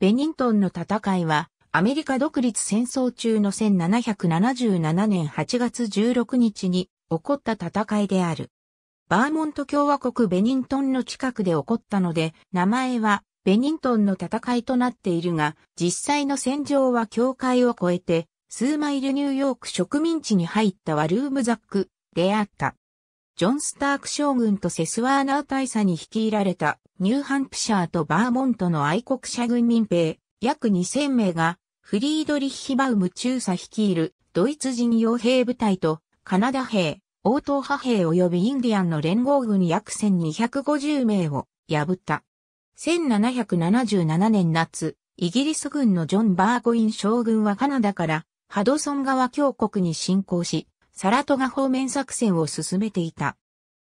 ベニントンの戦いは、アメリカ独立戦争中の1777年8月16日に起こった戦いである。バーモント共和国ベニントンの近くで起こったので、名前はベニントンの戦いとなっているが、実際の戦場は境界を越えて、数マイルニューヨーク植民地に入ったワルームザックであった。ジョン・スターク将軍とセスワーナー大佐に率いられたニューハンプシャーとバーモントの愛国者軍民兵、約2000名が、フリードリッヒバウム中佐率いるドイツ人傭兵部隊と、カナダ兵、応答派兵及びインディアンの連合軍約1250名を破った。1777年夏、イギリス軍のジョン・バーゴイン将軍はカナダからハドソン川峡谷に侵攻し、サラトガ方面作戦を進めていた。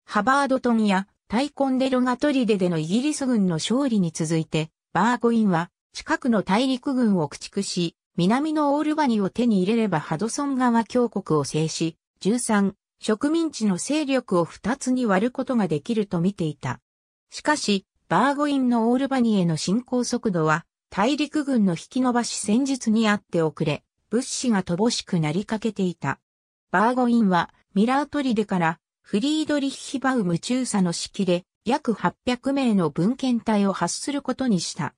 ハバードトンやタイコンデロガトリデでのイギリス軍の勝利に続いて、バーゴインは近くの大陸軍を駆逐し、南のオールバニを手に入れればハドソン川峡谷を制し、13、植民地の勢力を2つに割ることができると見ていた。しかし、バーゴインのオールバニへの進行速度は、大陸軍の引き伸ばし戦術にあって遅れ、物資が乏しくなりかけていた。バーゴインは、ミラートリデからフリードリッヒバウム中佐の指揮で約800名の文献隊を発することにした。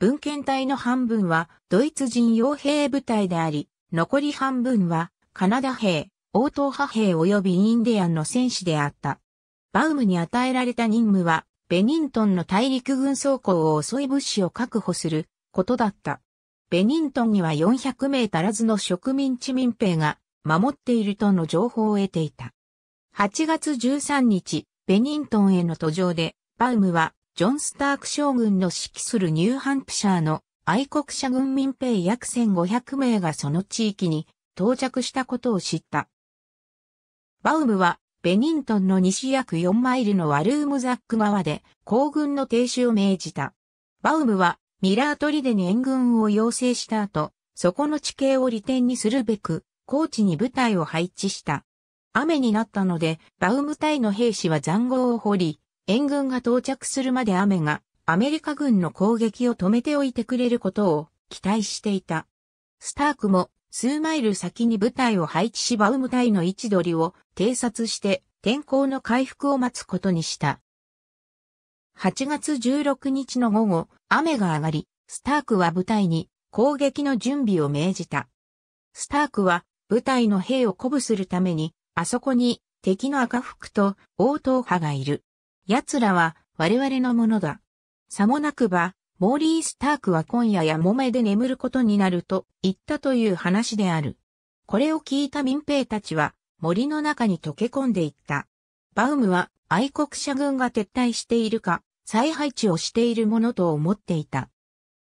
文献隊の半分はドイツ人傭兵部隊であり、残り半分はカナダ兵、応答派兵及びインディアンの戦士であった。バウムに与えられた任務は、ベニントンの大陸軍装甲を襲い物資を確保することだった。ベニントンには400名足らずの植民地民兵が守っているとの情報を得ていた。8月13日、ベニントンへの途上で、バウムは、ジョン・スターク将軍の指揮するニューハンプシャーの愛国者軍民兵約1500名がその地域に到着したことを知った。バウムは、ベニントンの西約4マイルのワルームザック川で、行軍の停止を命じた。バウムは、ミラートリデに援軍を要請した後、そこの地形を利点にするべく、高地に部隊を配置した。雨になったので、バウム隊の兵士は塹壕を掘り、援軍が到着するまで雨がアメリカ軍の攻撃を止めておいてくれることを期待していた。スタークも数マイル先に部隊を配置しバウム隊の位置取りを偵察して天候の回復を待つことにした。8月16日の午後、雨が上がり、スタークは部隊に攻撃の準備を命じた。スタークは部隊の兵を鼓舞するためにあそこに敵の赤服と応答派がいる。奴らは我々のものだ。さもなくば、モーリー・スタークは今夜やもめで眠ることになると言ったという話である。これを聞いた民兵たちは森の中に溶け込んでいった。バウムは愛国者軍が撤退しているか、再配置をしているものと思っていた。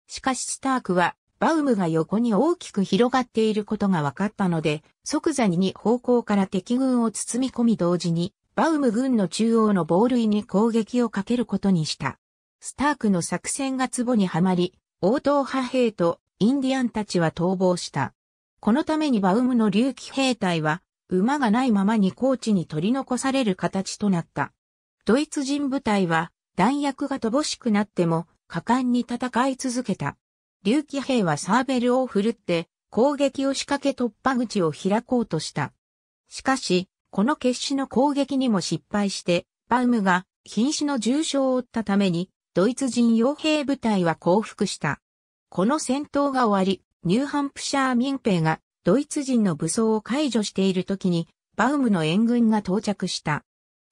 しかしスタークはバウムが横に大きく広がっていることが分かったので、即座に2方向から敵軍を包み込み同時に、バウム軍の中央の防塁に攻撃をかけることにした。スタークの作戦が壺にはまり、応答派兵とインディアンたちは逃亡した。このためにバウムの隆起兵隊は、馬がないままに高地に取り残される形となった。ドイツ人部隊は、弾薬が乏しくなっても、果敢に戦い続けた。竜騎兵はサーベルを振るって攻撃を仕掛け突破口を開こうとした。しかし、この決死の攻撃にも失敗して、バウムが瀕死の重傷を負ったために、ドイツ人傭兵部隊は降伏した。この戦闘が終わり、ニューハンプシャー民兵がドイツ人の武装を解除している時に、バウムの援軍が到着した。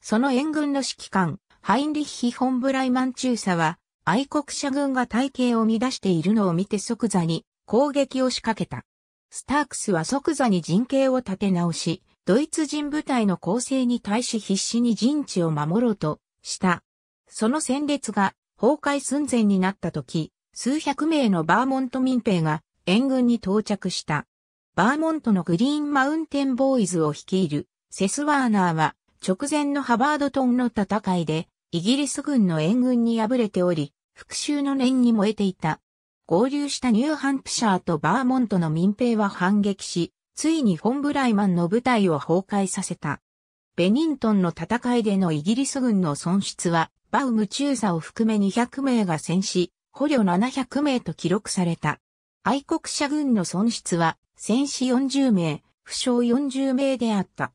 その援軍の指揮官、ハインリッヒ・ホンブライマン中佐は、愛国者軍が体型を乱しているのを見て即座に攻撃を仕掛けた。スタークスは即座に陣形を立て直し、ドイツ人部隊の構成に対し必死に陣地を守ろうとした。その戦列が崩壊寸前になった時、数百名のバーモント民兵が援軍に到着した。バーモントのグリーンマウンテンボーイズを率いるセスワーナーは直前のハバードトンの戦いでイギリス軍の援軍に敗れており、復讐の念に燃えていた。合流したニューハンプシャーとバーモントの民兵は反撃し、ついにフォン・ブライマンの部隊を崩壊させた。ベニントンの戦いでのイギリス軍の損失は、バウム中佐を含め200名が戦死、捕虜700名と記録された。愛国者軍の損失は、戦死40名、負傷40名であった。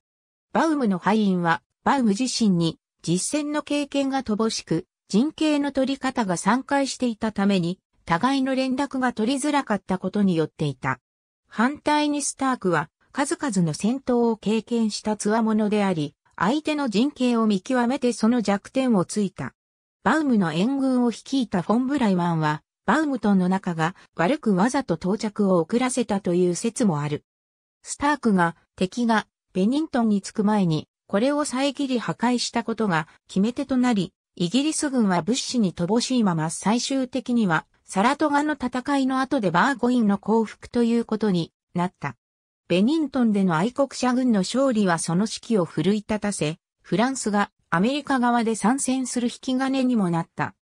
バウムの敗因は、バウム自身に実戦の経験が乏しく、陣形の取り方が散開していたために、互いの連絡が取りづらかったことによっていた。反対にスタークは、数々の戦闘を経験した強者であり、相手の陣形を見極めてその弱点をついた。バウムの援軍を率いたフォン・ブライマンは、バウムトンの中が悪くわざと到着を遅らせたという説もある。スタークが敵がベニントンに着く前にこれを遮り破壊したことが決め手となり、イギリス軍は物資に乏しいまま最終的にはサラトガの戦いの後でバーゴインの降伏ということになった。ベニントンでの愛国者軍の勝利はその指揮を奮い立たせ、フランスがアメリカ側で参戦する引き金にもなった。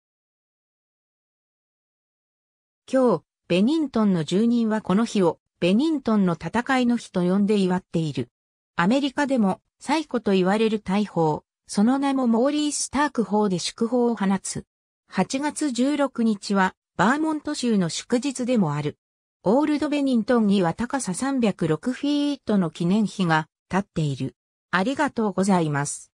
今日、ベニントンの住人はこの日をベニントンの戦いの日と呼んで祝っている。アメリカでも最古と言われる大砲、その名もモーリー・スターク法で祝砲を放つ。8月16日はバーモント州の祝日でもある。オールドベニントンには高さ306フィートの記念碑が立っている。ありがとうございます。